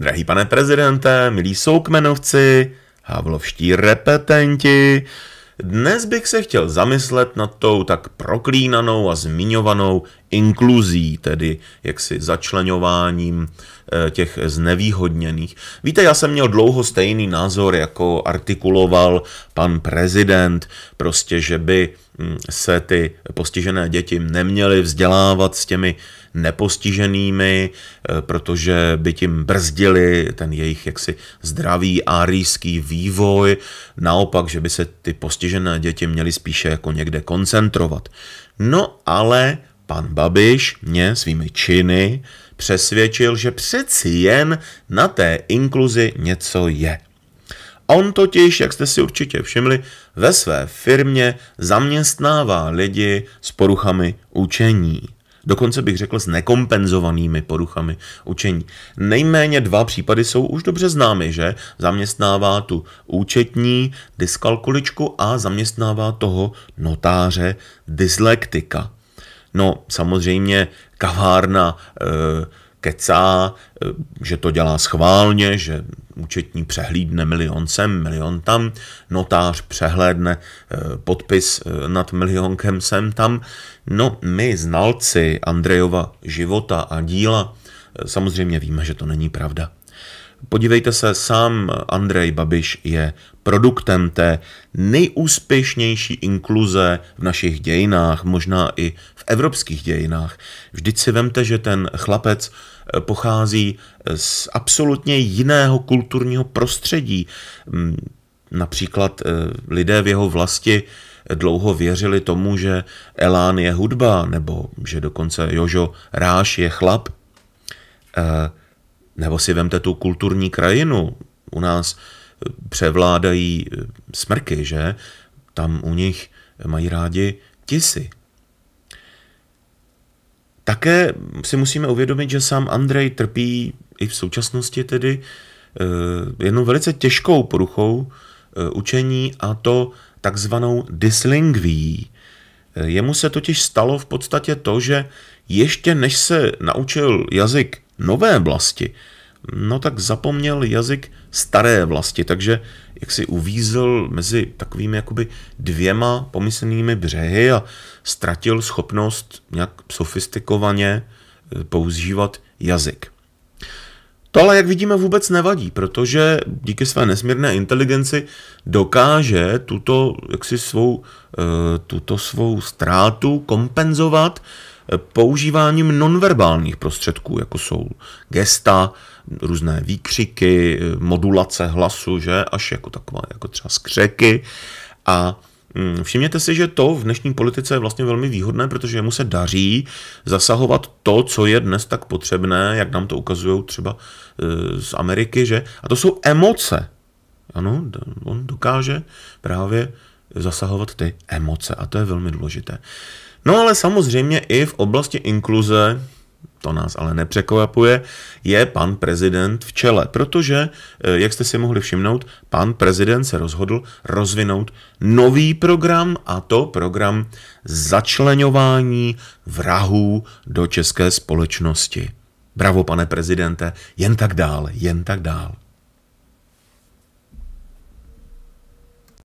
Drahý pane prezidente, milí soukmenovci, havlovští repetenti, dnes bych se chtěl zamyslet nad tou tak proklínanou a zmiňovanou inkluzí, tedy jaksi začlenováním eh, těch znevýhodněných. Víte, já jsem měl dlouho stejný názor, jako artikuloval pan prezident, prostě, že by hm, se ty postižené děti neměly vzdělávat s těmi nepostiženými, eh, protože by tím brzdili ten jejich jaksi zdravý árijský vývoj, naopak, že by se ty postižené děti měly spíše jako někde koncentrovat. No ale pan Babiš mě svými činy přesvědčil, že přeci jen na té inkluzi něco je. On totiž, jak jste si určitě všimli, ve své firmě zaměstnává lidi s poruchami učení dokonce bych řekl s nekompenzovanými poruchami učení. Nejméně dva případy jsou už dobře známy, že zaměstnává tu účetní dyskalkuličku a zaměstnává toho notáře dyslektika. No, samozřejmě kavárna, Eh, kecá, eh, že to dělá schválně, že účetní přehlídne milion sem, milion tam, notář přehlédne eh, podpis eh, nad milionkem sem tam. No, my znalci Andrejova života a díla samozřejmě víme, že to není pravda. Podívejte se, sám Andrej Babiš je produktem té nejúspěšnější inkluze v našich dějinách, možná i v evropských dějinách. Vždyť si vemte, že ten chlapec eh, pochází eh, z absolutně jiného kulturního prostředí. Mm, například eh, lidé v jeho vlasti dlouho věřili tomu, že Elán je hudba, nebo že dokonce Jožo Ráš je chlap. Nebo si vemte tu kulturní krajinu. U nás eh, převládají eh, smrky, že? Tam u nich mají rádi tisy. Také si musíme uvědomit, že sám Andrej trpí i v současnosti tedy eh, jednou velice těžkou poruchou učení a to takzvanou dyslingví. Jemu se totiž stalo v podstatě to, že ještě než se naučil jazyk nové vlasti, no tak zapomněl jazyk staré vlasti, takže jak si uvízl mezi takovými jakoby dvěma pomyslnými břehy a ztratil schopnost nějak sofistikovaně eh, používat jazyk. To ale, jak vidíme, vůbec nevadí, protože díky své nesmírné inteligenci dokáže tuto, jaksi svou, eh, tuto svou ztrátu kompenzovat eh, používáním nonverbálních prostředků, jako jsou gesta, různé výkřiky, eh, modulace hlasu, že až jako taková jako třeba skřeky a Hmm, všimněte si, že to v dnešní politice je vlastně velmi výhodné, protože mu se daří zasahovat to, co je dnes tak potřebné, jak nám to ukazují třeba eh, z Ameriky, že? A to jsou emoce. Ano, on dokáže právě zasahovat ty emoce a to je velmi důležité. No ale samozřejmě i v oblasti inkluze to nás ale nepřekvapuje, je pan prezident v čele, protože, eh, jak jste si mohli všimnout, pan prezident se rozhodl rozvinout nový program, a to program začlenování vrahů do české společnosti. Bravo, pane prezidente, jen tak dál, jen tak dál.